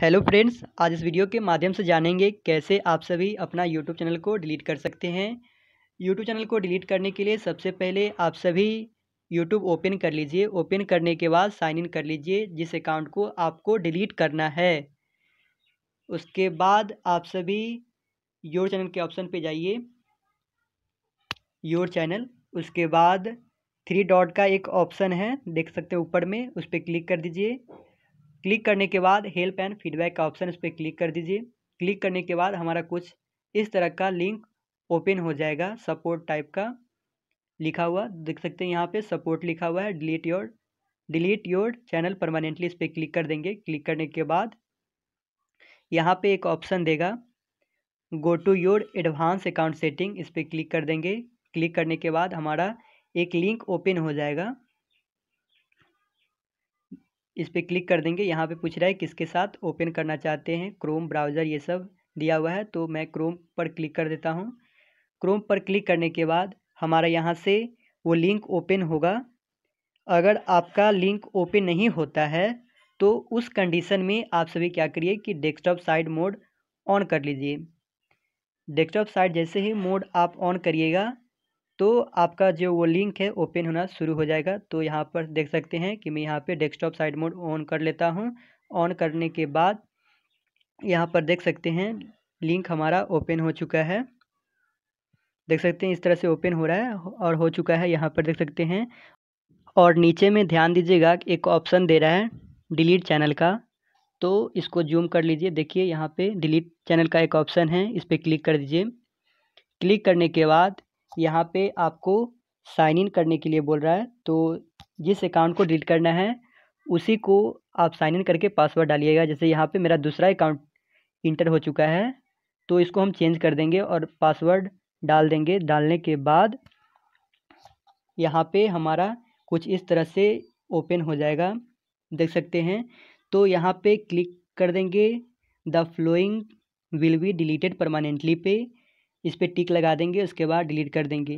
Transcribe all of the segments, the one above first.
hello friends आज इस video के माध्यम से जानेंगे कैसे आप सभी अपना यूट्यूब चैनल को डिलीट कर सकते हैं यूट्यूब चैनल को डिलीट करने के लिए सबसे पहले आप सभी यूट्यूब ओपन कर लीजिए ओपन करने के बाद साइन इन कर लीजिए जिस अकाउंट को आपको डिलीट करना है उसके बाद आप सभी योर चैनल के ऑप्शन पर जाइए योर चैनल उसके बाद थ्री डॉट का एक ऑप्शन है देख सकते हैं ऊपर में उस पर क्लिक कर दीजिए क्लिक करने के बाद हेल्प एंड फीडबैक का ऑप्शन इस पर क्लिक कर दीजिए क्लिक करने के बाद हमारा कुछ इस तरह का लिंक ओपन हो जाएगा सपोर्ट टाइप का लिखा हुआ देख सकते हैं यहाँ पे सपोर्ट लिखा हुआ है delete your delete your channel permanently इस पर क्लिक कर देंगे क्लिक करने के बाद यहाँ पे एक ऑप्शन देगा go to your advance account setting इस पर क्लिक कर देंगे क्लिक करने के बाद हमारा एक लिंक ओपन हो जाएगा इस पर क्लिक कर देंगे यहाँ पे पूछ रहा है किसके साथ ओपन करना चाहते हैं क्रोम ब्राउज़र ये सब दिया हुआ है तो मैं क्रोम पर क्लिक कर देता हूँ क्रोम पर क्लिक करने के बाद हमारा यहाँ से वो लिंक ओपन होगा अगर आपका लिंक ओपन नहीं होता है तो उस कंडीशन में आप सभी क्या करिए कि डेस्कटॉप साइड मोड ऑन कर लीजिए डेस्कटॉप साइड जैसे ही मोड आप ऑन करिएगा तो आपका जो वो लिंक है ओपन होना शुरू हो जाएगा तो यहाँ पर देख सकते हैं कि मैं यहाँ पे डेस्कटॉप साइड मोड ऑन कर लेता हूँ ऑन करने के बाद यहाँ पर देख सकते हैं लिंक हमारा ओपन हो चुका है देख सकते हैं इस तरह से ओपन हो रहा है और हो चुका है यहाँ पर देख सकते हैं और नीचे में ध्यान दीजिएगा एक ऑप्शन दे रहा है डिलीट चैनल का तो इसको जूम कर लीजिए देखिए यहाँ पे डिलीट चैनल का एक ऑप्शन है इस पर क्लिक कर दीजिए क्लिक करने के बाद यहाँ पे आपको साइन इन करने के लिए बोल रहा है तो जिस अकाउंट को डिलीट करना है उसी को आप साइन इन करके पासवर्ड डालिएगा जैसे यहाँ पे मेरा दूसरा अकाउंट इंटर हो चुका है तो इसको हम चेंज कर देंगे और पासवर्ड डाल देंगे डालने के बाद यहाँ पे हमारा कुछ इस तरह से ओपन हो जाएगा देख सकते हैं तो यहाँ पे क्लिक कर देंगे the following will be deleted permanently पे इस पर टिक लगा देंगे उसके बाद डिलीट कर देंगे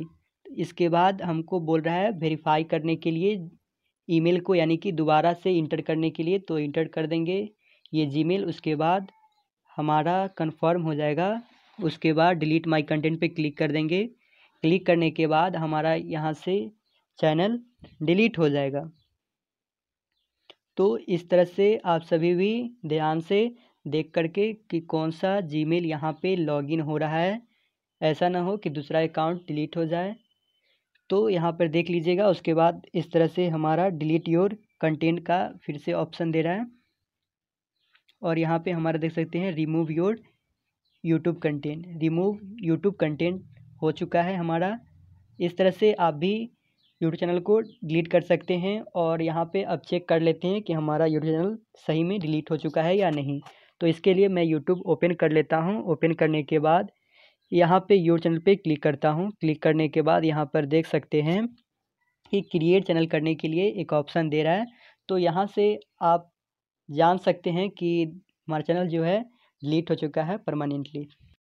इसके बाद हमको बोल रहा है वेरीफाई करने के लिए ईमेल को यानी कि दोबारा से इंटर करने के लिए तो इंटर कर देंगे ये जीमेल उसके बाद हमारा कंफर्म हो जाएगा उसके बाद डिलीट माय कंटेंट पे क्लिक कर देंगे क्लिक करने के बाद हमारा यहाँ से चैनल डिलीट हो जाएगा तो इस तरह से आप सभी भी ध्यान से देख करके कि कौन सा जीमेल यहाँ पर लॉगिन हो रहा है ऐसा ना हो कि दूसरा अकाउंट डिलीट हो जाए तो यहाँ पर देख लीजिएगा उसके बाद इस तरह से हमारा डिलीट योर कंटेंट का फिर से ऑप्शन दे रहा है और यहाँ पे हमारा देख सकते हैं remove your YouTube content remove YouTube content हो चुका है हमारा इस तरह से आप भी यूट्यूब चैनल को डिलीट कर सकते हैं और यहाँ पे अब चेक कर लेते हैं कि हमारा यूट्यूब चैनल सही में डिलीट हो चुका है या नहीं तो इसके लिए मैं यूट्यूब ओपन कर लेता हूँ ओपन करने के बाद यहाँ पे योर चैनल पे क्लिक करता हूँ क्लिक करने के बाद यहाँ पर देख सकते हैं कि क्रिएट चैनल करने के लिए एक ऑप्शन दे रहा है तो यहाँ से आप जान सकते हैं कि हमारा चैनल जो है डिलीट हो चुका है परमानेंटली